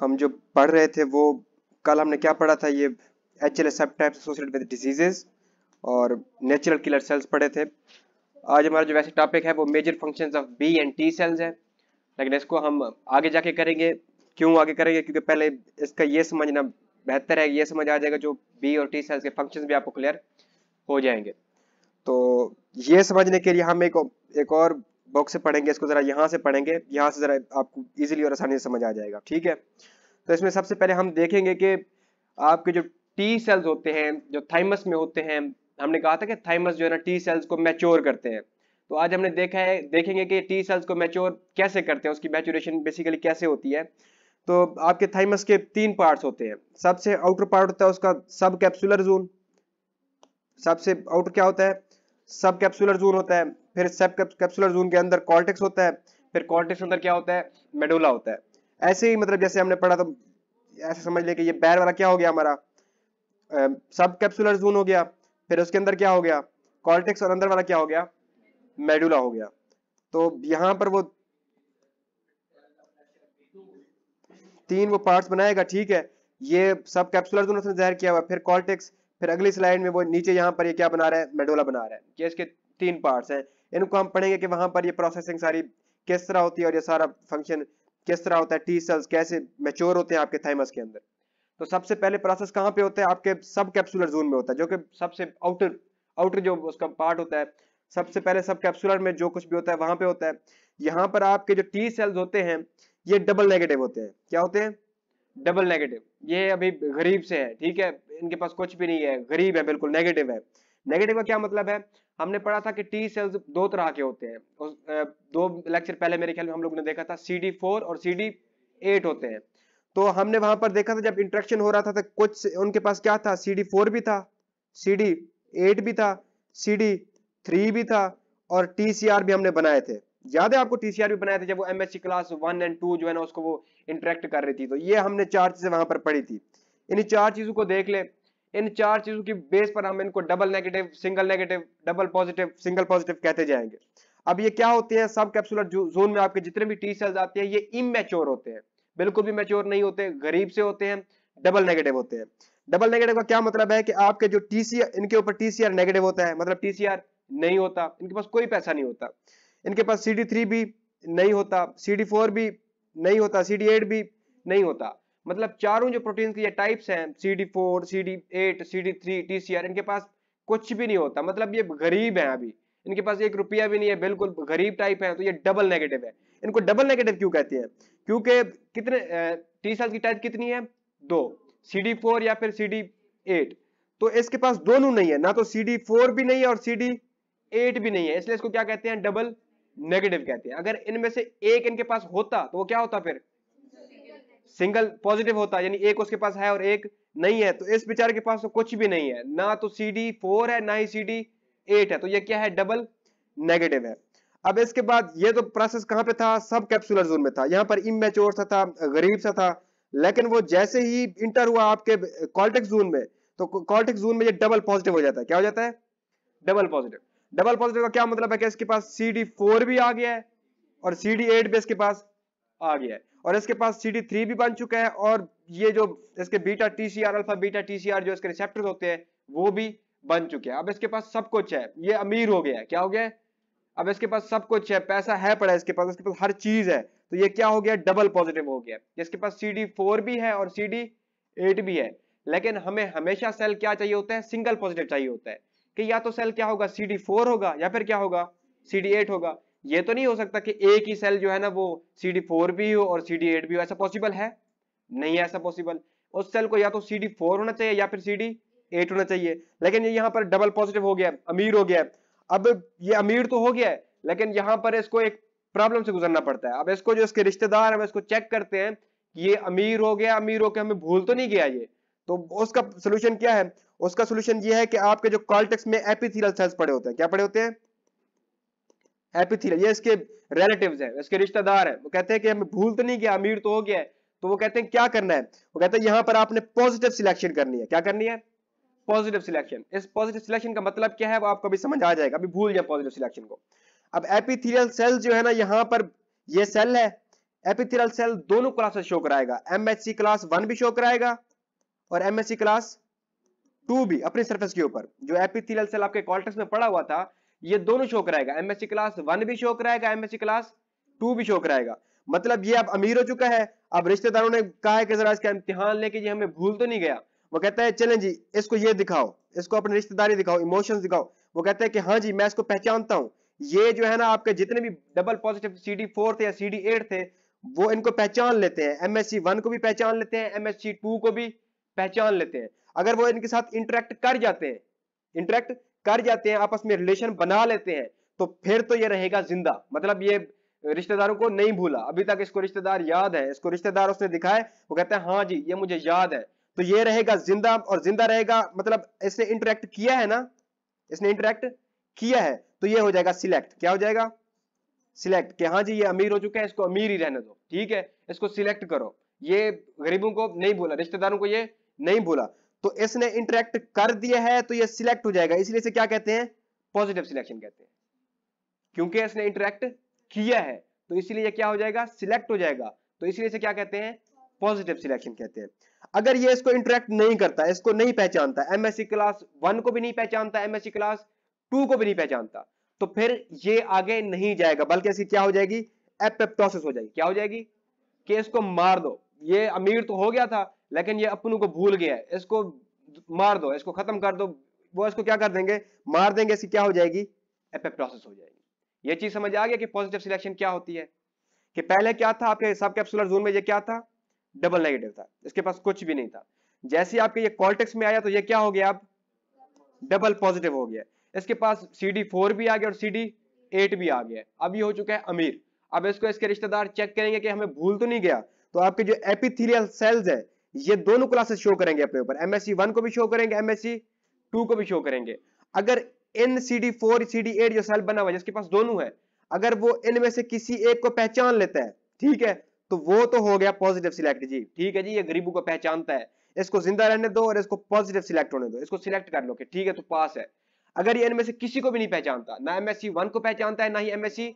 हम जो पढ़ रहे थे वो कल हमने क्या पढ़ा था ये एच एल सब एसोसिएटेड विद डिजीजेज और नेचुरल किलर सेल्स पढ़े थे आज हमारा जो वैसे टॉपिक है वो major function of B and T cells है लेकिन इसको हम आगे जाके करेंगे क्यों आगे करेंगे क्योंकि पहले इसका ये समझना बेहतर है ये समझ आ जाएगा जो बी और टी सेल्स के फंक्शन भी आपको क्लियर हो जाएंगे तो ये समझने के लिए हम एक एक और बॉक्स से पढ़ेंगे इसको जरा यहाँ से पढ़ेंगे यहाँ से जरा आपको इजीली और आसानी से समझ आ जाएगा ठीक है तो इसमें सबसे पहले हम देखेंगे कि आपके जो टी सेल्स होते हैं जो थाइमस में होते हैं हमने कहा था कि थाइमस जो है ना टी सेल्स को मैच्योर करते हैं तो आज हमने देखा है देखेंगे कि टी सेल्स को मैच्योर कैसे करते हैं उसकी मैचुरेशन बेसिकली कैसे होती है तो आपके थाइमस के तीन पार्ट्स होते हैं सबसे आउटर पार्ट होता है उसका सब कैप्सुलर जोन सबसे आउटर क्या होता है सब कैप्सुलर जोन होता है फिर सब कैप्सुलर जून के अंदर कॉर्टेक्स होता है फिर कॉर्टेक्स के अंदर क्या होता है मेडोला होता है ऐसे ही मतलब जैसे हमने पढ़ा तो ऐसे समझ लिया कि ये पैर वाला क्या हो गया हमारा सब कैप्सुलर जून हो गया फिर उसके अंदर क्या हो गया कॉर्टेक्स और अंदर वाला क्या हो गया मेडुला हो गया तो यहाँ पर वो तीन वो पार्ट्स बनाएगा ठीक है ये सब कैप्सुलर जोन उसने जाहिर किया हुआ फिर कॉर्टेक्स फिर अगली स्लाइड में वो नीचे यहाँ पर ये क्या बना रहा है मेडोला बना रहा है ये इसके तीन पार्ट्स हैं इनको हम पढ़ेंगे कि वहां पर ये प्रोसेसिंग सारी किस तरह होती है और ये सारा फंक्शन किस तरह होता है टी सेल्स कैसे मेच्योर होते हैं आपके थाइमस के अंदर तो सबसे पहले प्रोसेस कहाँ पे होता है आपके सब कैप्सुलर जोन में होता है जो कि सबसे आउटर आउटर जो उसका पार्ट होता है सबसे पहले सब कैप्सुलर में जो कुछ भी होता है वहां पे होता है यहाँ पर आपके जो टी सेल्स होते हैं ये डबल नेगेटिव होते हैं क्या होते हैं डबल नेगेटिव ये अभी गरीब से है ठीक है इनके पास कुछ भी नहीं है गरीब है बिल्कुल नेगेटिव है नेगेटिव का क्या मतलब है हमने पढ़ा था कि टी सेल्स दो तरह के होते हैं दो लेक्चर पहले मेरे ख्याल में हम लोग ने देखा था सी डी फोर और सी डी एट होते हैं तो हमने वहां पर देखा था जब इंट्रेक्शन हो रहा था तो कुछ उनके पास क्या था सी डी फोर भी था सी डी एट भी था सी डी थ्री भी था और टी सी आर भी हमने बनाए थे याद है आपको टीसीआर भी बनाए थे जब वो MHC class one and two जो है ना उसको वो इंटरेक्ट कर रही थी तो ये हमने चार चीजें वहां पर पढ़ी थी इन चार चीजों को देख ले इन चार चीजों की बेस पर हम इनको double negative single negative double positive single positive कहते जाएंगे अब ये क्या होते हैं सब कैप्सुलर जोन में आपके जितने भी टी सेल्स आते हैं ये इमेच्योर होते हैं बिल्कुल भी मेच्योर नहीं होते गरीब से होते हैं डबल नेगेटिव होते हैं डबल नेगेटिव का क्या मतलब है कि आपके जो टीसीआर इनके ऊपर टीसीआर नेगेटिव होता है मतलब टीसीआर नहीं होता इनके पास कोई पैसा नहीं होता इनके पास सी भी नहीं होता सी भी नहीं होता सी भी नहीं होता मतलब चारों जो प्रोटीन के ये टाइप्स हैं C D four C D eight C D three T C R इनके पास कुछ भी नहीं होता मतलब ये गरीब है अभी इनके पास एक रुपया भी नहीं है बिल्कुल गरीब टाइप है तो ये डबल नेगेटिव है इनको डबल नेगेटिव क्यों कहते हैं क्योंकि कितने टी सेल की टाइप कितनी है दो सी डी फोर या फिर सी डी एट तो इसके पास दोनों नहीं है ना तो सी डी फोर भी नहीं है और सी डी एट भी नहीं है इसलिए इसको क्या कहते हैं डबल नेगेटिव कहते हैं अगर इनमें से एक इनके पास होता तो वो क्या होता फिर सिंगल पॉजिटिव होता है यानी एक उसके पास है और एक नहीं है तो इस बेचारे के पास तो कुछ भी नहीं है ना तो सी डी फोर है ना ही सी डी एट है तो ये क्या है डबल नेगेटिव है अब इसके बाद ये तो प्रोसेस कहां पे था सब कैप्सुलर जोन में था यहां पर इमेच्योर सा था गरीब सा था लेकिन वो जैसे ही इंटर हुआ आपके कॉल्टेक्स जोन में तो कॉल्टेक्स जोन में ये डबल पॉजिटिव हो जाता है क्या हो जाता है डबल पॉजिटिव डबल पॉजिटिव का क्या मतलब है कि इसके पास सी डी फोर भी आ गया है और सी डी एट भी इसके पास आ गया है और इसके पास सी डी थ्री भी बन चुका है और ये जो इसके beta T C R alpha beta T C R जो इसके रिसेप्टर होते हैं वो भी बन चुके हैं अब इसके पास सब कुछ है ये अमीर हो गया है क्या हो गया अब इसके पास सब कुछ है पैसा है पड़ा इसके पास इसके पास हर चीज है तो ये क्या हो गया डबल पॉजिटिव हो गया इसके पास सी डी फोर भी है और सी डी एट भी है लेकिन हमें हमेशा सेल क्या चाहिए होता है सिंगल पॉजिटिव चाहिए होता है कि या तो सेल क्या होगा सी डी फोर होगा या फिर क्या होगा सी डी एट होगा ये तो नहीं हो सकता कि एक ही सेल जो है ना वो सी डी फोर भी हो और सी डी एट भी हो ऐसा पॉसिबल है नहीं है ऐसा पॉसिबल उस सेल को या तो सी डी फोर होना चाहिए या फिर सी डी एट होना चाहिए लेकिन ये यहाँ पर डबल पॉजिटिव हो गया अमीर हो गया अब ये अमीर तो हो गया है लेकिन यहाँ पर इसको एक प्रॉब्लम से गुजरना पड़ता है अब इसको जो इसके रिश्तेदार हम इसको चेक करते हैं ये अमीर हो गया अमीर होकर हमें भूल तो नहीं गया ये तो उसका सोल्यूशन क्या है उसका सोल्यूशन ये है कि आपके जो कॉल्टेक्स में एपिथीलियल सेल्स पड़े होते हैं क्या पड़े होते हैं एपिथिलियल ये इसके रिलेटिव्स हैं इसके रिश्तेदार हैं वो कहते हैं कि हमें भूल तो नहीं गया अमीर तो हो गया है तो वो कहते हैं क्या करना है वो कहते हैं यहाँ पर आपने पॉजिटिव सिलेक्शन करनी है क्या करनी है पॉजिटिव सिलेक्शन इस पॉजिटिव सिलेक्शन का मतलब क्या है वो आपको अभी समझ आ जाएगा अभी भूल जाए पॉजिटिव सिलेक्शन को अब एपिथिलियल सेल जो है ना यहाँ पर ये सेल है एपिथिलियल सेल दोनों क्लासेस शो कराएगा एमएससी क्लास वन भी शो कराएगा और एमएससी क्लास टू भी अपनी सरफेस के ऊपर जो एपिथिलियल सेल आपके कॉल्टेक्स में पड़ा हुआ था ये दोनों शो कराएगा एमएससी क्लास वन भी शो कराएगा एमएससी क्लास टू भी शो कराएगा मतलब ये अब अमीर हो चुका है अब रिश्तेदारों ने कहा है कि जरा इसका इम्तिहान लेके ये हमें भूल तो नहीं गया वो कहता है चलें जी इसको ये दिखाओ इसको अपने रिश्तेदारी दिखाओ इमोशंस दिखाओ वो कहता है कि हाँ जी मैं इसको पहचानता हूँ ये जो है ना आपके जितने भी double positive C D four थे या सी डी एट थे वो इनको पहचान लेते हैं एमएससी वन को भी पहचान लेते हैं एमएससी टू को भी पहचान लेते हैं अगर वो इनके साथ इंटरेक्ट कर जाते हैं इंटरेक्ट कर जाते हैं आपस में रिलेशन बना लेते हैं तो फिर तो ये रहेगा जिंदा मतलब ये रिश्तेदारों को नहीं भूला अभी तक इसको रिश्तेदार याद है इसको रिश्तेदार उसने दिखाए वो कहते हैं हाँ जी ये मुझे याद है तो ये रहेगा जिंदा और जिंदा रहेगा मतलब इसने इंटरेक्ट किया है ना इसने इंटरेक्ट किया है तो ये हो जाएगा सिलेक्ट क्या हो जाएगा सिलेक्ट कि हाँ जी ये अमीर हो चुका है इसको अमीर ही रहने दो ठीक है इसको सिलेक्ट करो ये गरीबों को नहीं भूला रिश्तेदारों को ये नहीं भूला तो इसने इंटरेक्ट कर दिया है तो ये सिलेक्ट हो जाएगा इसलिए इसे क्या कहते हैं पॉजिटिव सिलेक्शन कहते हैं क्योंकि इसने इंटरेक्ट किया है तो इसलिए क्या हो जाएगा सिलेक्ट हो जाएगा तो इसलिए क्या कहते हैं पॉजिटिव सिलेक्शन कहते हैं अगर ये इसको इंटरेक्ट नहीं करता इसको नहीं पहचानता एमएससी क्लास वन को भी नहीं पहचानता एमएससी क्लास टू को भी नहीं पहचानता तो फिर ये आगे नहीं जाएगा बल्कि ऐसी क्या हो जाएगी एपेप्टोसिस हो जाएगी क्या हो जाएगी कि इसको मार दो ये अमीर तो हो गया था लेकिन ये अपनों को भूल गया है इसको मार दो इसको खत्म कर दो वो इसको क्या कर देंगे मार देंगे इसकी क्या हो जाएगी एपेप्टोसिस हो जाएगी ये चीज समझ आ गया कि पॉजिटिव सिलेक्शन क्या होती है कि पहले क्या था आपके सब कैप्सुलर जोन में ये क्या था डबल नेगेटिव था इसके पास कुछ भी नहीं था जैसे आपके ये कॉल्टेक्स में आया तो ये क्या हो गया अब डबल पॉजिटिव हो गया इसके पास सी डी फोर भी आ गया और सी डी एट भी आ गया अब ये हो चुका है अमीर अब इसको इसके रिश्तेदार चेक करेंगे कि हमें भूल तो नहीं गया तो आपके जो एपिथीलियल सेल्स है ये दोनों क्लासेस शो करेंगे अपने ऊपर एमएससी वन को भी शो करेंगे एमएससी टू को भी शो करेंगे अगर इन C D four C D eight जो सेल बना हुआ जिसके पास दोनों है अगर वो इनमें से किसी एक को पहचान लेता है ठीक है तो वो तो हो गया पॉजिटिव सिलेक्ट जी ठीक है जी ये गरीबों को पहचानता है इसको जिंदा रहने दो और इसको पॉजिटिव सिलेक्ट होने दो इसको सिलेक्ट कर लो ठीक है तो पास है अगर ये इनमें से किसी को भी नहीं पहचानता ना एमएससी वन को पहचानता है ना ही एमएससी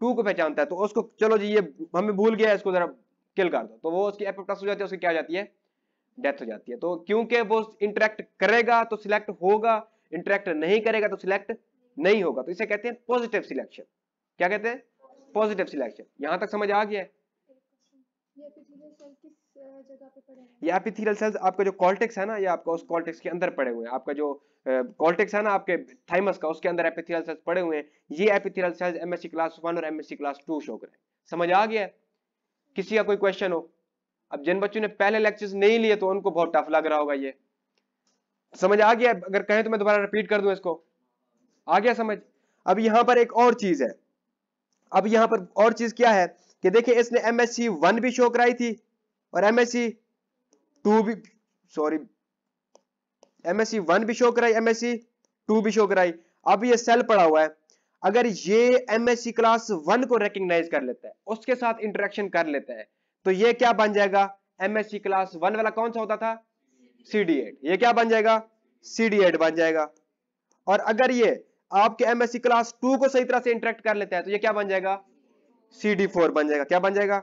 टू को पहचानता है तो उसको चलो जी ये हमें भूल गया इसको जरा किल कर दो तो वो उसकी एपोप्टोसिस हो जाती है उसकी क्या हो जाती है डेथ हो जाती है तो क्योंकि वो इंटरेक्ट करेगा तो सिलेक्ट होगा इंटरेक्ट नहीं करेगा तो सिलेक्ट नहीं होगा तो इसे कहते हैं पॉजिटिव सिलेक्शन क्या कहते हैं पॉजिटिव सिलेक्शन यहां तक समझ आ गया है ये एपिथेलियल सेल्स आपका जो कॉल्टिक्स है ना ये आपका उस कॉल्टिक्स के अंदर पड़े हुए हैं आपका जो कॉल्टिक्स है ना आपके थाइमस का उसके अंदर एपिथेलियल सेल्स पड़े हुए हैं ये epithelial cells MHC class one और एमएससी क्लास टू शो करें समझ आ गया है किसी का कोई क्वेश्चन हो अब जिन बच्चों ने पहले लेक्चर नहीं लिए तो उनको बहुत टफ लग रहा होगा ये समझ आ गया अगर कहें तो मैं दोबारा रिपीट कर दूं इसको आ गया समझ अब यहां पर एक और चीज है अब यहां पर और चीज क्या है कि देखिए इसने एमएससी वन भी शो कराई थी और एमएससी टू भी सॉरी एमएससी वन भी शो कराई एमएससी टू भी शो कराई अब ये सेल पड़ा हुआ है अगर ये एमएससी क्लास वन को रिकग्नाइज कर लेता है उसके साथ इंटरेक्शन कर लेता है तो ये क्या बन जाएगा एमएससी क्लास वन वाला कौन सा होता था डी एड ये क्या बन जाएगा डी एड बन जाएगा और अगर ये आपके एमएससी क्लास टू को सही तरह से इंटरेक्ट कर लेता है तो ये क्या बन जाएगा डी फोर बन जाएगा क्या बन जाएगा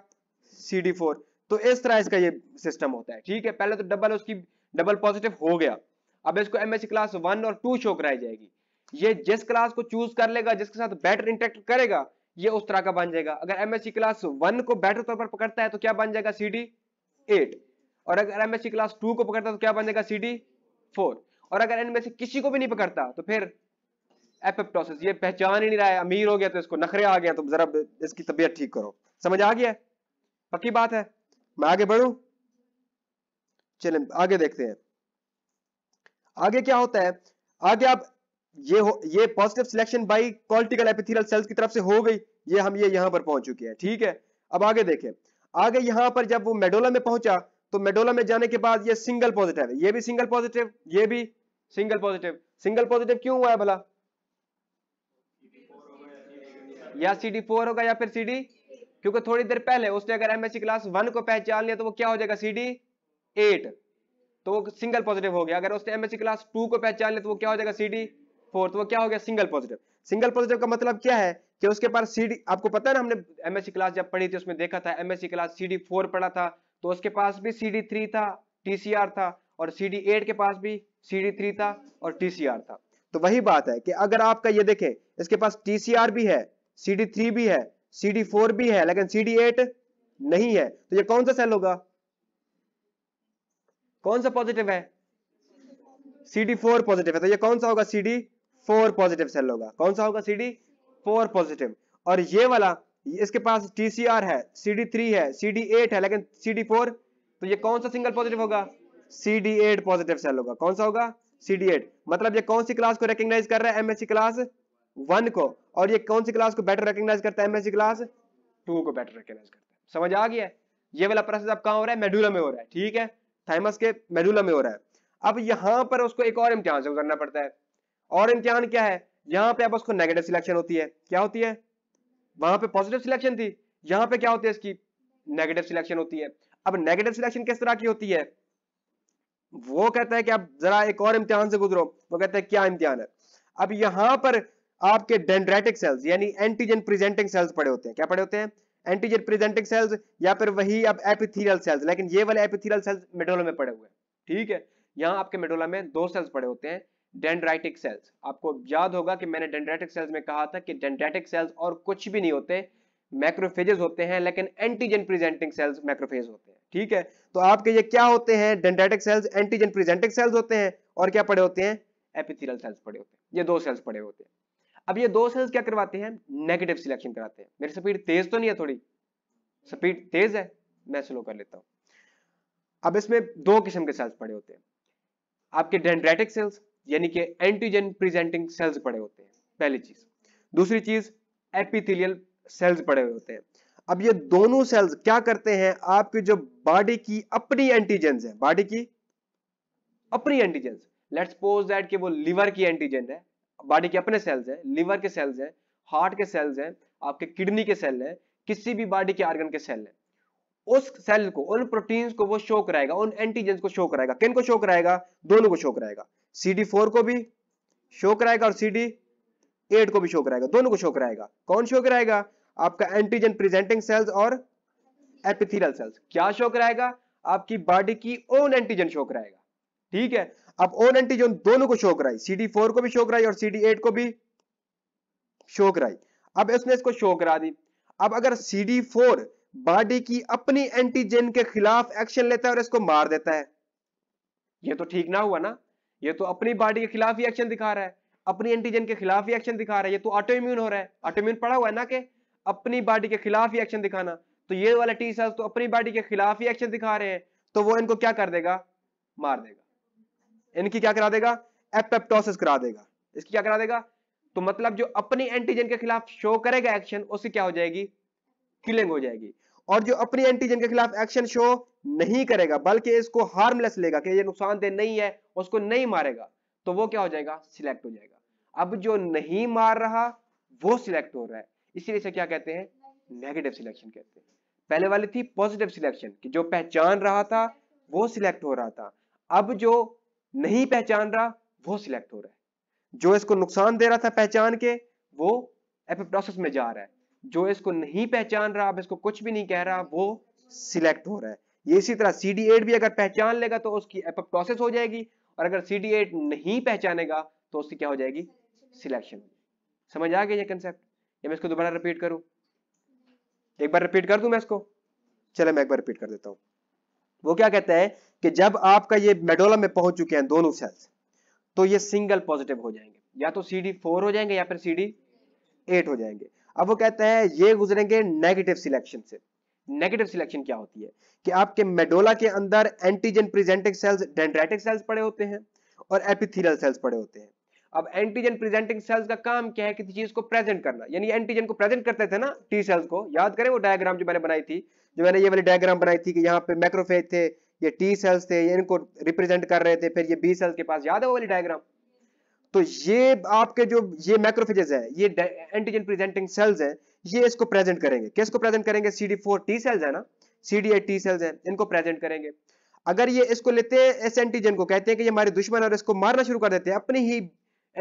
डी फोर तो इस तरह इसका ये सिस्टम होता है ठीक है पहले तो डबल उसकी डबल पॉजिटिव हो गया अब इसको एमएससी क्लास वन और टू शो कराई जाएगी ये जिस क्लास को चूज कर लेगा जिसके साथ बेटर इंटरेक्ट करेगा ये उस तरह का बन जाएगा अगर एमएससी क्लास वन को बेटर तौर पर पकड़ता है तो क्या बन जाएगा सी डी एट और अगर एमएससी क्लास टू को पकड़ता है तो क्या बन जाएगा सी डी फोर और अगर इनमें से किसी को भी नहीं पकड़ता तो फिर एपेप्टोसिस ये पहचान ही नहीं रहा है अमीर हो गया तो इसको नखरे आ गया तो जरा इसकी तबीयत ठीक करो समझ आ गया पक्की बात है मैं आगे बढ़ू चले आगे देखते हैं आगे क्या होता है आगे आप ये हो ये positive selection by cortical epithelial cells की तरफ से हो गई ये हम ये यहां पर पहुंच चुके हैं ठीक है अब आगे देखें आगे यहां पर जब वो मेडोला में पहुंचा तो मेडोला में जाने के बाद ये सिंगल पॉजिटिव है ये भी सिंगल पॉजिटिव ये भी सिंगल पॉजिटिव सिंगल पॉजिटिव क्यों हुआ है भला या सी डी फोर होगा या फिर सी डी क्योंकि थोड़ी देर पहले उसने अगर एमएससी क्लास वन को पहचान लिया तो वो क्या हो जाएगा सी डी एट तो वो सिंगल पॉजिटिव हो गया अगर उसने एमएससी क्लास टू को पहचान लिया तो वो क्या हो जाएगा सी डी फोर्थ वो क्या हो गया सिंगल पॉजिटिव सिंगल पॉजिटिव का मतलब क्या है कि उसके पास सीडी आपको पता है ना हमने एमएससी क्लास जब पढ़ी थी उसमें देखा था एमएससी क्लास सीडी फोर पढ़ा था तो उसके पास भी सीडी थ्री था टीसीआर था और सीडी एट के पास भी सीडी थ्री था और टीसीआर था तो वही बात है कि अगर आपका ये देखे इसके पास टीसीआर भी है सीडी थ्री भी है सीडी फोर भी है लेकिन सीडी एट नहीं है तो ये कौन सा सेल होगा कौन सा पॉजिटिव है सीडी फोर पॉजिटिव है तो ये कौन सा होगा सीडी फोर पॉजिटिव सेल होगा कौन सा होगा सी डी फोर पॉजिटिव और ये वाला इसके पास टीसीआर है सी डी थ्री है सी डी एट है लेकिन सी डी फोर तो ये कौन सा सिंगल पॉजिटिव होगा C D eight positive cell होगा कौन सा होगा सी डी एट मतलब ये कौन सी क्लास को रिकग्नाइज कर रहा है एमएससी क्लास वन को और ये कौन सी क्लास को बेटर रिकग्नाइज करता है एमएससी क्लास टू को बेटर रिकग्नाइज करता है समझ आ गया ये वाला प्रोसेस अब कहाँ हो रहा है मेडुला में हो रहा है ठीक है थाइमस के मेडुला में हो रहा है अब यहां पर उसको एक और इम्तिहान से गुजरना पड़ता है और इम्तिहान क्या है यहाँ पे आप उसको नेगेटिव सिलेक्शन होती है क्या होती है वहां पे पॉजिटिव सिलेक्शन थी यहाँ पे क्या होती है इसकी नेगेटिव सिलेक्शन होती है अब नेगेटिव सिलेक्शन किस तरह की होती है वो कहता है कि आप जरा एक और इम्तिहान से गुजरो वो कहता है क्या इम्तिहान है अब यहाँ पर आपके डेंड्रेटिक सेल्स यानी एंटीजन प्रेजेंटिंग सेल्स पड़े होते हैं क्या पड़े होते हैं एंटीजन प्रेजेंटिंग सेल्स या फिर वही अब एपिथीरियल सेल्स लेकिन ये वाले एपिथीरियल सेल्स मेडोला में पड़े हुए हैं ठीक है यहाँ आपके मेडोला में दो सेल्स पड़े होते हैं डेंड्राइटिक सेल्स आपको याद होगा कि मैंने डेंड्राइटिक सेल्स में कहा था कि डेंड्राइटिक सेल्स और कुछ भी नहीं होते मैक्रोफेजेस होते हैं लेकिन एंटीजन प्रेजेंटिंग सेल्स मैक्रोफेज होते हैं ठीक है तो आपके ये क्या होते हैं dendritic cells antigen presenting cells होते हैं और क्या पड़े होते हैं एपिथेलियल सेल्स पड़े होते हैं ये दो सेल्स पड़े होते हैं अब ये दो सेल्स क्या करवाते हैं नेगेटिव सिलेक्शन कराते हैं मेरी स्पीड तेज तो नहीं है थोड़ी स्पीड तेज है मैं स्लो कर लेता हूं अब इसमें दो किस्म के सेल्स पड़े होते हैं आपके डेंड्राइटिक सेल्स यानी कि एंटीजन प्रेजेंटिंग सेल्स पड़े होते हैं पहली चीज दूसरी चीज एपिथेलियल सेल्स पड़े हुए होते हैं अब ये दोनों सेल्स क्या करते हैं आपके जो बॉडी की अपनी एंटीजेंस है बॉडी की अपनी एंटीजेंस लेट्स सपोज दैट कि वो लिवर की एंटीजन है बॉडी के अपने सेल्स हैं लिवर के सेल्स हैं हार्ट के सेल्स हैं आपके किडनी के सेल हैं किसी भी बॉडी के आर्गन के सेल हैं उस सेल को उन प्रोटीन्स को वो शो कराएगा उन एंटीजेंस को शो कराएगा किन को शो कराएगा दोनों को शो कराएगा सी फोर को भी शो कराएगा और सी डी एट को भी शो कराएगा दोनों को शो कराएगा कौन शो कराएगा आपका एंटीजन प्रेजेंटिंग सेल्स और एपिथिरल सेल्स क्या शो कराएगा आपकी बॉडी की ओन एंटीजन शो कराएगा ठीक है अब ओन एंटीजन दोनों को शो कराई सी डी फोर को भी शो कराई और सी डी एट को भी शो कराई अब इसने इसको शो करा दी अब अगर सी डी फोर बॉडी की अपनी एंटीजन के खिलाफ एक्शन लेता है और इसको मार देता है ये तो ठीक ना हुआ ना ये तो अपनी बॉडी के खिलाफ ही एक्शन दिखा रहा है अपनी एंटीजन के खिलाफ ही एक्शन दिखा रहा है ये तो ऑटो इम्यून हो रहा है ऑटो इम्यून पड़ा हुआ है ना कि अपनी बॉडी के खिलाफ ही एक्शन दिखाना तो ये वाले टी सेल्स तो अपनी बॉडी के खिलाफ ही एक्शन दिखा रहे हैं तो वो इनको क्या कर देगा मार देगा इनकी क्या करा देगा एपेप्टोसिस करा देगा इसकी क्या करा देगा तो मतलब जो अपनी एंटीजन के खिलाफ शो करेगा एक्शन उसकी क्या हो जाएगी किलिंग हो जाएगी और जो अपनी एंटीजन के खिलाफ एक्शन शो नहीं करेगा बल्कि इसको हार्मलेस लेगा कि ये नुकसानदेह नहीं है उसको नहीं मारेगा तो वो क्या हो जाएगा सिलेक्ट हो जाएगा अब जो नहीं मार रहा वो सिलेक्ट हो रहा है इसीलिए इसे क्या कहते हैं नेगेटिव सिलेक्शन कहते हैं पहले वाली थी पॉजिटिव सिलेक्शन कि जो पहचान रहा था वो सिलेक्ट हो रहा था अब जो नहीं पहचान रहा वो सिलेक्ट हो रहा है जो इसको नुकसान दे रहा था पहचान के वो एपिप्टोसिस में जा रहा है जो इसको नहीं पहचान रहा आप इसको कुछ भी नहीं कह रहा वो सिलेक्ट हो रहा है ये इसी तरह सी डी एट भी अगर पहचान लेगा तो उसकी एपोप्टोसिस हो जाएगी और अगर सी डी एट नहीं पहचानेगा तो उसकी क्या हो जाएगी सिलेक्शन समझ आ गया ये कंसेप्ट मैं इसको दोबारा रिपीट करूं एक बार रिपीट कर दूं मैं इसको चले मैं एक बार रिपीट कर देता हूं वो क्या कहता है कि जब आपका ये मेडोला में पहुंच चुके हैं दोनों सेल्स तो ये सिंगल पॉजिटिव हो जाएंगे या तो सी डी फोर हो जाएंगे या फिर सी डी एट हो जाएंगे अब वो कहते हैं ये गुजरेंगे नेगेटिव सिलेक्शन से नेगेटिव सिलेक्शन क्या होती है कि आपके मेडोला के अंदर antigen presenting cells dendritic cells पड़े होते हैं और एपिथीलियल सेल्स पड़े होते हैं अब एंटीजन प्रेजेंटिंग सेल्स का काम क्या है किसी चीज को प्रेजेंट करना यानी एंटीजन को प्रेजेंट करते थे ना टी सेल्स को याद करें वो डायग्राम जो मैंने बनाई थी जो मैंने ये वाली डायग्राम बनाई थी कि यहाँ पे मैक्रोफेज थे ये टी सेल्स थे ये इनको रिप्रेजेंट कर रहे थे फिर ये बी सेल्स के पास याद है वो वाली डायग्राम तो ये आपके जो ये मैक्रोफेजेस है ये एंटीजन प्रेजेंटिंग सेल्स है ये इसको प्रेजेंट करेंगे किसको प्रेजेंट करेंगे C D four T cells है ना सी डी टी सेल्स है इनको प्रेजेंट करेंगे अगर ये इसको लेते हैं इस एंटीजन को कहते हैं कि ये हमारे दुश्मन और इसको मारना शुरू कर देते हैं अपने ही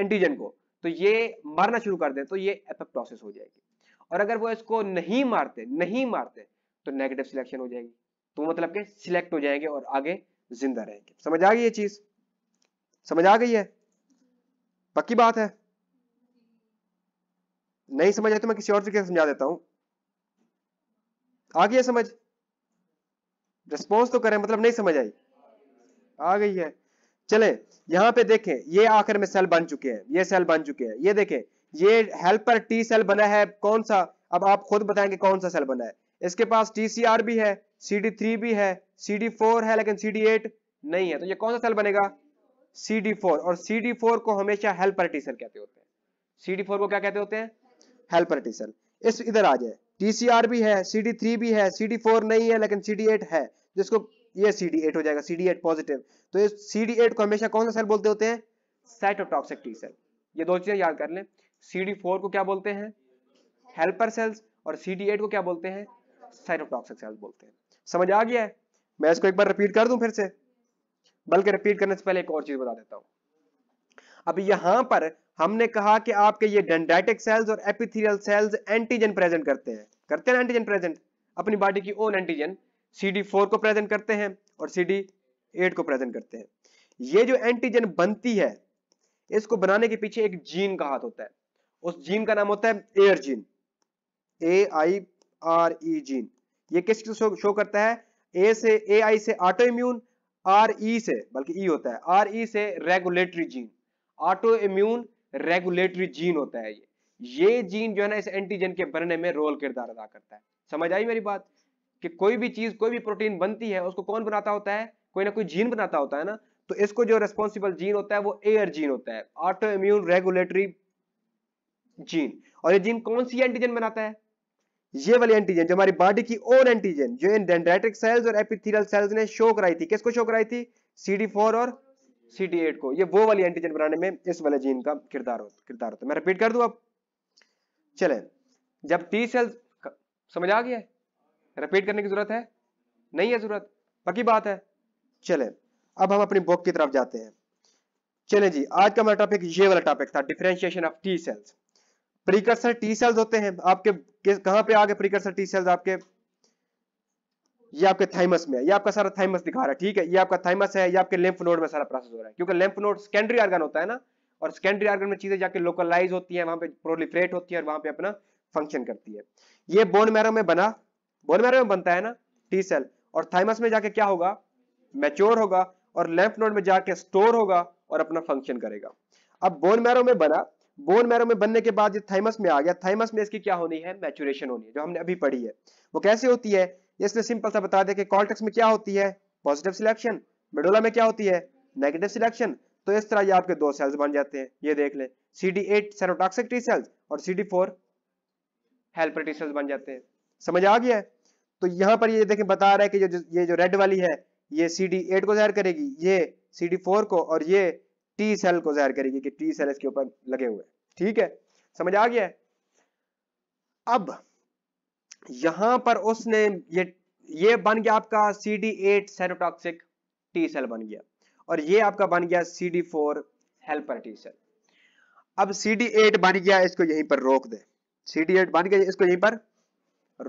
एंटीजन को तो ये मारना शुरू कर दे तो ये एपेप्टोसिस हो जाएगी और अगर वो इसको नहीं मारते नहीं मारते तो नेगेटिव सिलेक्शन हो जाएगी तो मतलब के सिलेक्ट हो जाएंगे और आगे जिंदा रहेंगे समझ आ गई ये चीज समझ आ गई है पक्की बात है नहीं समझ आए तो मैं किसी और तरीके से समझा देता हूं आ गया समझ रिस्पॉन्स तो करें मतलब नहीं समझ आई आ गई है चले यहां पे देखें ये आखिर में सेल बन चुके हैं ये सेल बन चुके हैं ये देखें ये हेल्पर टी सेल बना है कौन सा अब आप खुद बताएंगे कौन सा सेल बना है इसके पास टीसीआर भी है सी डी थ्री भी है सी डी फोर है लेकिन सी डी एट नहीं है तो ये कौन सा सेल बनेगा सी डी फोर और सी डी फोर को हमेशा हेल्प पार्टीशन कहते होते हैं सी डी फोर को क्या कहते होते हैं हेल्प पार्टीशन इस इधर आ जाए टीसीआर भी है सी डी थ्री भी है सी डी फोर नहीं है लेकिन सी डी एट है जिसको ये सी डी एट हो जाएगा सी डी एट पॉजिटिव तो ये सी डी एट को हमेशा कौन सा सेल बोलते होते हैं साइटोटॉक्सिक टी सेल ये दो चीजें याद कर लें सी डी फोर को क्या बोलते हैं हेल्पर सेल्स और सी डी एट को क्या बोलते हैं साइटोटॉक्सिक सेल्स बोलते हैं समझ आ गया है मैं इसको एक बार रिपीट कर दूं फिर से बल्कि रिपीट करने से पहले एक और चीज बता देता हूं अब यहां पर हमने कहा कि आपके ये डेंडेटिक सेल्स और एपिथेलियल सेल्स एंटीजन प्रेजेंट करते हैं करते हैं एंटीजन प्रेजेंट अपनी बॉडी की ओन एंटीजन सी को प्रेजेंट करते हैं और सी एट को प्रेजेंट करते हैं ये जो एंटीजन बनती है इसको बनाने के पीछे एक जीन का हाथ होता है उस जीन का नाम होता है AIRE gene A I R E gene ये किस शो करता है ए से ए आई से autoimmune R E e से बल्कि ई e होता है आर ई e से regulatory gene autoimmune regulatory gene होता है ये ये जीन जो है ना इस एंटीजन के बनने में रोल किरदार अदा करता है समझ आई मेरी बात कि कोई भी चीज कोई भी प्रोटीन बनती है उसको कौन बनाता होता है कोई ना कोई जीन बनाता होता है ना तो इसको जो रेस्पॉन्सिबल जीन होता है वो एयर जीन होता है ऑटो इम्यून रेगुलेटरी जीन और ये जीन कौन सी एंटीजन बनाता है ये वाले एंटीजन जो हमारी बॉडी की ओन एंटीजन जो इन डेंड्राइटिक सेल्स और एपिथेलियल सेल्स ने शो कराई थी किसको शो कराई थी सी और सी को ये वो वाली एंटीजन बनाने में इस वाले जीन का किरदार हो किरदार होता है मैं रिपीट कर दू अब चले जब टी सेल्स समझ आ गया रिपीट करने की जरूरत है नहीं है जरूरत बाकी बात है चले अब हम अपनी बुक की तरफ जाते हैं चले जी आज का हमारा टॉपिक ये वाला टॉपिक था differentiation of T cells precursor T cells होते हैं आपके कहां पे आ गए प्रीकर्सर टी सेल्स आपके ये आपके थाइमस में है ये आपका सारा थाइमस दिखा रहा है ठीक है ये आपका थाइमस है ये आपके लेम्फ नोड में सारा प्रोसेस हो रहा है क्योंकि लेम्फ नोड सेकेंडरी आर्गन होता है ना और सेकेंडरी आर्गन में चीजें जाके लोकलाइज होती है वहां पे प्रोलिफ्रेट होती है और वहां पे अपना फंक्शन करती है ये बोन मैरो में बना बोन मैरो में बनता है ना टी सेल और थाइमस में जाके क्या होगा मैच्योर होगा और लेम्फ नोड में जाके स्टोर होगा और अपना फंक्शन करेगा अब बोन मैरो में बना बोन मैरो में बनने के बाद ये थाइमस में आ गया थाइमस में इसकी क्या होनी है मैचुरेशन होनी है जो हमने अभी पढ़ी है वो कैसे होती है इसने सिंपल सा बता दिया कि कॉल्टेक्स में क्या होती है पॉजिटिव सिलेक्शन मेडोला में क्या होती है नेगेटिव सिलेक्शन तो इस तरह ये आपके दो सेल्स बन जाते हैं ये देख लें C D eight cytotoxic T cells और C D four helper T cells बन जाते हैं समझ आ गया तो यहाँ पर ये देखें बता रहा है कि जो ये जो रेड वाली है ये सी डी एट को जाहिर करेगी ये सी डी फोर को और ये टी सेल को जाहिर करेगी कि टी सेल इसके ऊपर लगे हुए ठीक है समझ आ गया अब यहां पर उसने ये ये बन गया आपका C D eight cytotoxic T cell बन गया और ये आपका बन गया C D four helper T cell अब सी डी एट बन गया इसको यहीं पर रोक दे सी डी एट बन गया इसको यहीं पर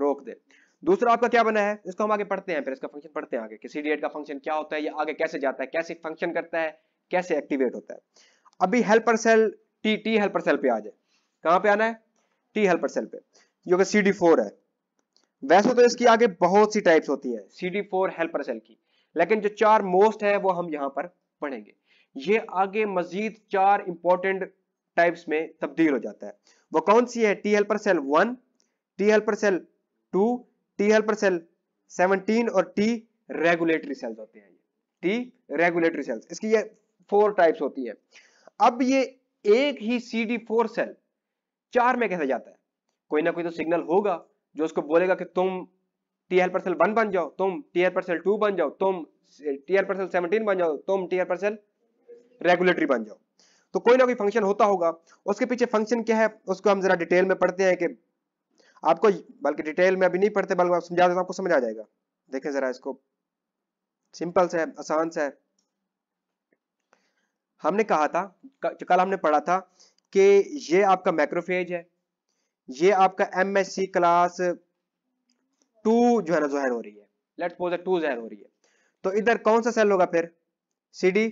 रोक दे दूसरा आपका क्या बना है इसको हम आगे पढ़ते हैं फिर इसका फंक्शन पढ़ते हैं आगे कि सी डी एट का फंक्शन क्या होता है ये आगे कैसे जाता है कैसे फंक्शन करता है कैसे एक्टिवेट होता है अभी helper cell T T helper cell पे आ जाए कहां पे आना है टी हेल्पर सेल पे जो कि सी डी फोर है वैसे तो इसकी आगे बहुत सी टाइप्स होती है C D four helper cell की लेकिन जो चार मोस्ट है वो हम यहां पर पढ़ेंगे ये आगे मजीद चार इंपॉर्टेंट टाइप्स में तब्दील हो जाता है वो कौन सी है T helper cell one T helper cell two T helper cell seventeen और टी रेगुलेटरी सेल्स होते हैं टी रेगुलेटरी सेल्स इसकी ये फोर टाइप्स होती है अब ये एक ही सी डी फोर सेल चार में कैसे जाता है कोई ना कोई तो सिग्नल होगा जो उसको बोलेगा कि तुम T helper cell one बन जाओ तुम T helper cell two बन जाओ तुम T helper cell seventeen बन जाओ तुम T helper cell regulatory बन जाओ तो कोई ना कोई फंक्शन होता होगा उसके पीछे फंक्शन क्या है उसको हम जरा डिटेल में पढ़ते हैं कि आपको बल्कि डिटेल में अभी नहीं पढ़ते बल्कि आप समझा देता आपको समझ आ जाएगा देखें जरा इसको सिंपल से है आसान से है हमने कहा था कल हमने पढ़ा था कि ये आपका मैक्रोफेज है ये आपका एम क्लास टू जो है ना जहर हो रही है लेट सपोज टू जहर हो रही है तो इधर कौन सा सेल होगा फिर सी डी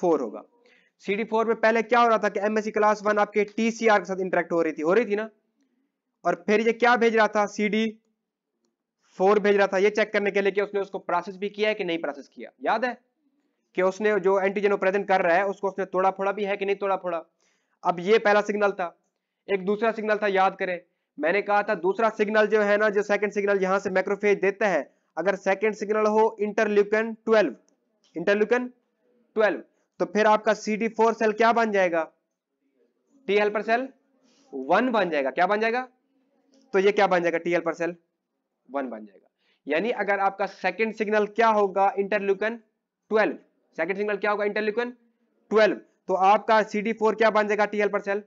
फोर होगा सी डी फोर में पहले क्या हो रहा था कि एम क्लास वन आपके टी सी आर के साथ इंटरेक्ट हो रही थी हो रही थी ना और फिर ये क्या भेज रहा था सी डी फोर भेज रहा था ये चेक करने के लिए कि उसने उसको प्रोसेस भी किया है कि नहीं प्रोसेस किया याद है कि उसने जो एंटीजन प्रेजेंट कर रहा है उसको उसने तोड़ा फोड़ा भी है कि नहीं तोड़ा फोड़ा अब ये पहला सिग्नल था एक दूसरा सिग्नल था याद करें मैंने कहा था दूसरा सिग्नल जो है ना जो सेकंड सिग्नल यहां से मैक्रोफेज देता है अगर सेकंड सिग्नल हो इंटरल्यूकन 12 इंटरल्यूकन ट्वेल्व तो फिर आपका सी फोर सेल क्या बन जाएगा टी हेल्पर सेल वन बन जाएगा क्या बन जाएगा तो ये क्या बन जाएगा टी हेल्पर सेल वन बन जाएगा यानी अगर आपका सेकंड सिग्नल क्या होगा इंटरल्यूकन ट्वेल्व सेकंड सिग्नल क्या होगा इंटरलिक्वन 12 तो आपका सी डी फोर क्या बन जाएगा टीएल पर सेल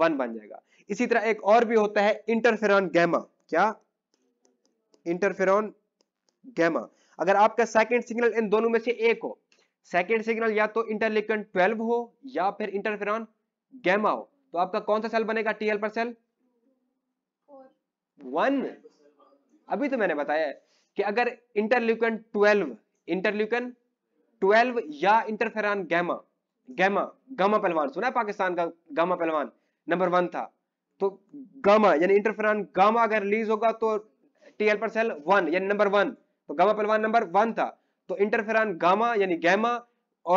वन बन जाएगा इसी तरह एक और भी होता है इंटरफेरॉन गैमा क्या इंटरफेरॉन गैमा अगर आपका सेकंड सिग्नल इन दोनों में से एक हो सेकंड सिग्नल या तो इंटरलिकन 12 हो या फिर इंटरफेरॉन गैमा हो तो आपका कौन सा सेल बनेगा टीएल पर सेल वन अभी तो मैंने बताया कि अगर इंटरल्यूकन 12 इंटरल्यूकन ट्वेल्व या इंटरफेर गैमा गैमा गामा पहलवान सुना है पाकिस्तान का गामा पहलवान नंबर वन था तो गामा यानी इंटरफेर गामा अगर रिलीज होगा तो टीएल पर सेल वन यानी नंबर वन तो गामा पहलवान नंबर वन था तो इंटरफेर गामा यानी गैमा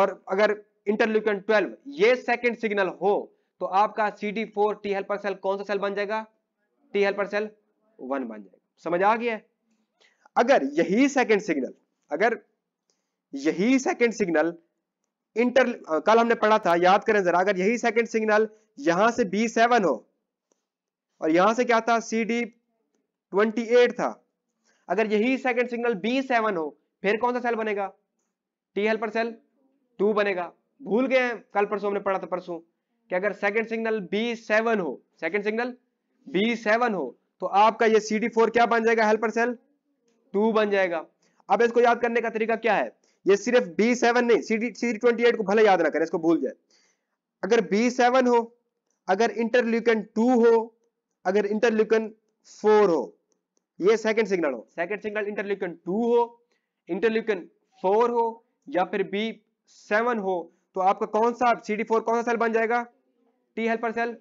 और अगर इंटरल्यूकन ट्वेल्व ये सेकेंड सिग्नल हो तो आपका C D four T helper cell कौन सा सेल बन जाएगा टी हेल्पर सेल वन बन जाएगा समझ आ गया अगर यही सेकेंड सिग्नल अगर यही सेकेंड सिग्नल इंटर कल हमने पढ़ा था याद करें जरा अगर यही सेकेंड सिग्नल यहां से बी सेवन हो और यहां से क्या था सी डी ट्वेंटी एट था अगर यही सेकेंड सिग्नल बी सेवन हो फिर कौन सा सेल बनेगा टी हेल्पर सेल टू बनेगा भूल गए कल परसों हमने पढ़ा था परसों कि अगर सेकंड सिग्नल बी सेवन हो सेकंड सिग्नल बी सेवन हो तो आपका ये सी डी फोर क्या बन जाएगा हेल्पर सेल टू बन जाएगा अब इसको याद करने का तरीका क्या है ये सिर्फ बी सेवन नहीं सी सी ट्वेंटी एट को भले याद ना करें इसको भूल जाए अगर बी सेवन हो अगर इंटरल्यूकन टू हो अगर इंटरल्यूकन फोर हो ये सेकंड सिग्नल हो सेकंड सिग्नल इंटरल्यूकन टू हो इंटरल्यूकन फोर हो या फिर बी सेवन हो तो आपका कौन सा सी डी फोर कौन सा सेल बन जाएगा टी हेल्पर सेल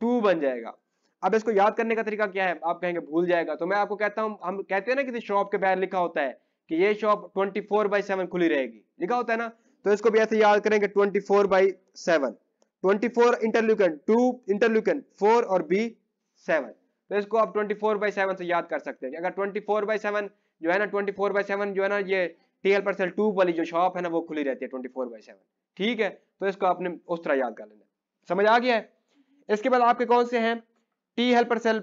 टू बन जाएगा अब इसको याद करने का तरीका क्या है आप कहेंगे भूल जाएगा तो मैं आपको कहता हूं हम कहते हैं ना किसी शॉप के बाहर लिखा होता है कि ये शॉप 24 फोर बाई सेवन खुली रहेगी लिखा होता है ना तो इसको भी ऐसे याद करेंगे 24 four by seven twenty four interleukin two interleukin four और बी सेवन तो इसको आप 24 फोर बाई सेवन से याद कर सकते हैं अगर 24 फोर बाई सेवन जो है ना 24 फोर बाई सेवन जो है ना ये टीएल परसेल टू वाली जो शॉप है ना वो खुली रहती है 24 फोर बाई सेवन ठीक है तो इसको आपने उस तरह याद कर लेना समझ आ गया है इसके बाद आपके कौन से हैं T helper cell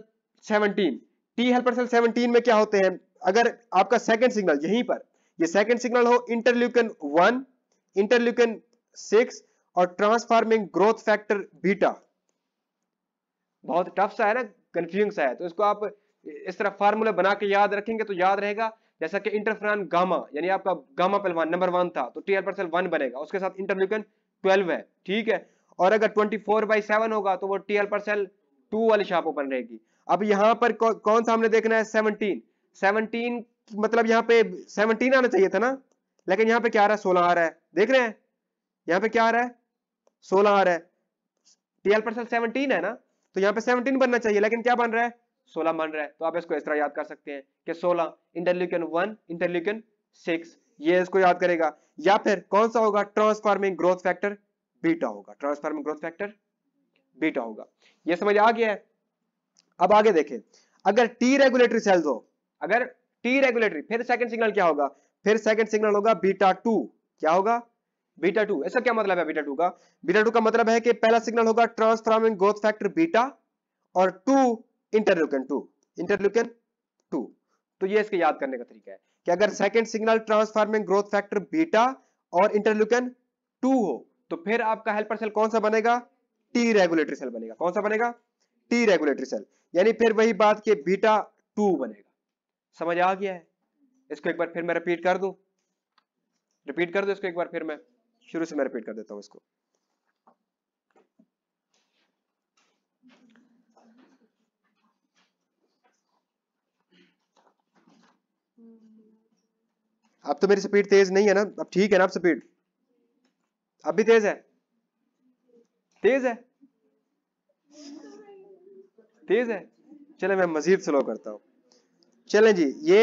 17 T helper cell 17 में क्या होते हैं अगर आपका सेकंड सिग्नल यहीं पर ये सेकंड सिग्नल हो इंटरल्यूकन वन इंटरल्यूकन सिक्स और ट्रांसफार्मिंग ग्रोथ फैक्टर बीटा बहुत टफ सा है ना कंफ्यूजिंग सा है तो इसको आप इस तरह फार्मूला बना के याद रखेंगे तो याद रहेगा जैसा कि इंटरफ्रान गामा यानी आपका गामा पहलवान नंबर वन था तो टी एल वन बनेगा उसके साथ इंटरल्यूकन ट्वेल्व है ठीक है और अगर ट्वेंटी फोर बाई सेवन होगा तो वो टी एल टू वाली शाप ओपन रहेगी अब यहां पर कौ, कौन सा हमने देखना है सेवनटीन सेवनटीन मतलब यहाँ पे सेवनटीन आना चाहिए था ना लेकिन यहाँ पे क्या आ रहा है सोलह आ रहा है देख रहे हैं यहाँ पे क्या आ रहा है सोलह आ रहा है ट्वेल्व परसेंट सेवनटीन है ना तो यहाँ पे सेवनटीन बनना चाहिए लेकिन क्या बन रहा है सोलह बन रहा है तो आप इसको इस तरह याद कर सकते हैं कि सोलह इंटरल्यूकन वन इंटरल्यूकन सिक्स ये इसको याद करेगा या फिर कौन सा होगा ट्रांसफॉर्मिंग ग्रोथ फैक्टर बीटा होगा ट्रांसफॉर्मिंग ग्रोथ फैक्टर बीटा होगा ये समझ आ गया है अब आगे देखें अगर टी रेगुलेटरी सेल्स हो अगर टी रेगुलेटरी फिर सेकंड सिग्नल क्या होगा फिर सेकंड सिग्नल होगा बीटा टू क्या होगा बीटा टू ऐसा क्या मतलब है बीटा टू का बीटा टू का मतलब है कि पहला सिग्नल होगा ट्रांसफॉर्मिंग ग्रोथ फैक्टर बीटा और two interleukin two interleukin two तो ये इसके याद करने का तरीका है कि अगर second signal transforming growth factor beta और इंटरल्यूकन टू हो तो फिर आपका हेल्पर सेल कौन सा बनेगा टी रेगुलेटरी सेल बनेगा कौन सा बनेगा टी रेगुलेटरी सेल यानी फिर वही बात कि बीटा टू बनेगा समझ आ गया है इसको एक बार फिर मैं रिपीट कर दू रिपीट कर दो इसको एक बार फिर मैं शुरू से मैं रिपीट कर देता हूं इसको अब तो मेरी स्पीड तेज नहीं है ना अब ठीक है ना अब स्पीड अब भी तेज है तेज है तेज है चले मैं मजीद स्लो करता हूं चलें जी ये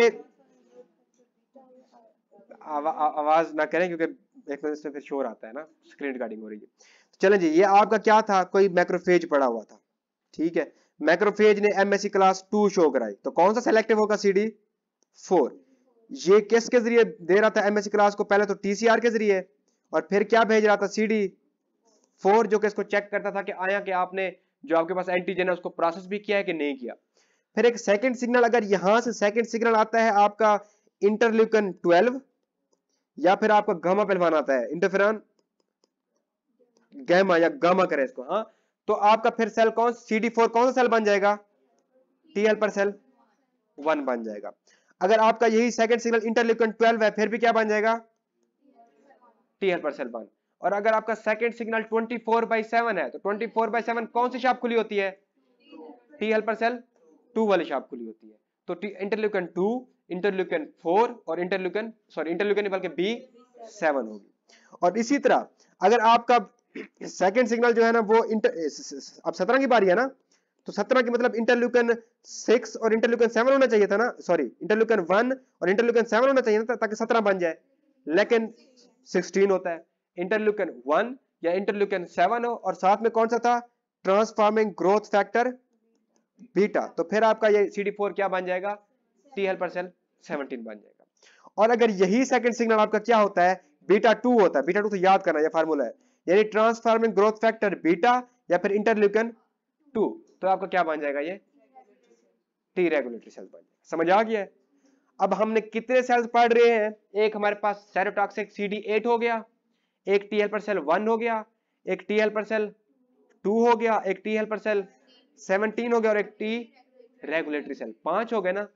आवाज ना करें क्योंकि एक इसमें फिर शोर आता है ना स्क्रीन रिकॉर्डिंग हो रही है तो चलें जी ये आपका क्या था कोई मैक्रोफेज पड़ा हुआ था ठीक है मैक्रोफेज ने एमएससी क्लास टू शो कराई तो कौन सा सेलेक्टिव होगा सीडी फोर ये किस के जरिए दे रहा था एमएससी क्लास को पहले तो टीसीआर के जरिए और फिर क्या भेज रहा था सी डी फोर जो कि इसको चेक करता था कि आया कि आपने जो आपके पास एंटीजन है उसको प्रोसेस भी किया है कि नहीं किया फिर एक सेकंड सिग्नल अगर यहां से सेकंड सिग्नल आता है आपका इंटरल्यूकन 12 या फिर आपका गामा पहलवान आता है इंटरफेर गैमा या गामा करे इसको हाँ तो आपका फिर सेल कौन सी डी कौन सा सेल बन जाएगा टीएल पर सेल वन बन जाएगा अगर आपका यही सेकंड सिग्नल इंटरल्यूकन 12 है फिर भी क्या बन जाएगा टीएल पर सेल वन और अगर आपका सेकंड सिग्नल 24 फोर बाई है तो 24 फोर बाई कौन सी शॉप खुली होती है टीएल पर सेल टू वाली शार्प खुली होती है तो इंटरल्यूकन टू इंटरल्यूकन फोर और इंटरल्यूकन सॉरी इंटरल्यूकन बल्कि बी सेवन होगी और इसी तरह अगर आपका सेकेंड सिग्नल जो है ना वो इंटर अब सत्रह की बारी है ना तो सत्रह की मतलब इंटरल्यूकन सिक्स और इंटरल्यूकन सेवन होना चाहिए था ना सॉरी इंटरल्यूकन वन और इंटरल्यूकन सेवन होना चाहिए था ताकि सत्रह बन जाए लेकिन सिक्सटीन होता है इंटरल्यूकन वन या इंटरल्यूकन सेवन हो और साथ में कौन सा था ट्रांसफॉर्मिंग ग्रोथ फैक्टर बीटा तो फिर आपका ये सी डी फोर क्या बन जाएगा टी हेल्पर सेल सेवनटीन बन जाएगा और अगर यही सेकंड सिग्नल आपका क्या होता है बीटा टू होता है बीटा टू तो याद करना यह फार्मूला है यानी ट्रांसफार्मिंग ग्रोथ फैक्टर बीटा या फिर इंटरल्यूकन टू तो आपका क्या बन जाएगा ये टी रेगुलेटरी सेल बन जाएगा समझ आ गया अब हमने कितने सेल्स पढ़ रहे हैं एक हमारे पास सेरोटॉक्सिक सी डी एट हो गया एक टी हेल्पर सेल वन हो गया एक टी हेल्पर सेल टू हो गया एक टी हेल्पर सेल सेवनटीन हो गया और एक टी रेगुलेटरी सेल पांच हो गए ना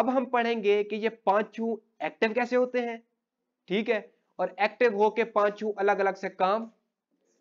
अब हम पढ़ेंगे कि ये पांचों एक्टिव कैसे होते हैं ठीक है और एक्टिव होके पांचों अलग अलग से काम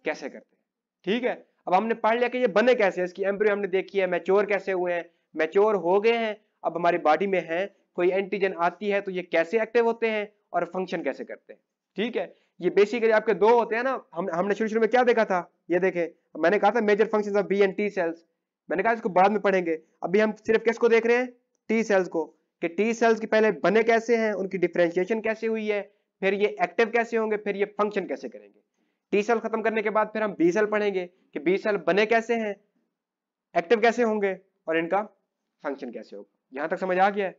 कैसे करते हैं ठीक है अब हमने पढ़ लिया कि ये बने कैसे इसकी एम्ब्रियो हमने देखी है मैच्योर कैसे हुए हैं मैच्योर हो गए हैं अब हमारी बॉडी में है कोई एंटीजन आती है तो ये कैसे एक्टिव होते हैं और फंक्शन कैसे करते हैं ठीक है ये बेसिकली आपके दो होते हैं ना हम हमने शुरू शुरू में क्या देखा था ये देखे मैंने कहा था major functions of B and T cells मैंने कहा इसको बाद में पढ़ेंगे अभी हम सिर्फ किसको देख रहे हैं टी सेल्स को कि टी सेल्स की पहले बने कैसे हैं उनकी डिफ्रेंशिएशन कैसे हुई है फिर ये एक्टिव कैसे होंगे फिर ये फंक्शन कैसे करेंगे टी सेल खत्म करने के बाद फिर हम बी सेल पढ़ेंगे कि बी सेल बने कैसे हैं एक्टिव कैसे होंगे और इनका फंक्शन कैसे होगा यहां तक समझ आ गया है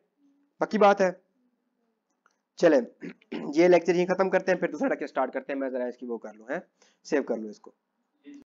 पक्की बात है चले ये लेक्चर यही खत्म करते हैं फिर दूसरा लेक्चर स्टार्ट करते हैं मैं जरा इसकी वो कर लूँ है सेव कर लूँ इसको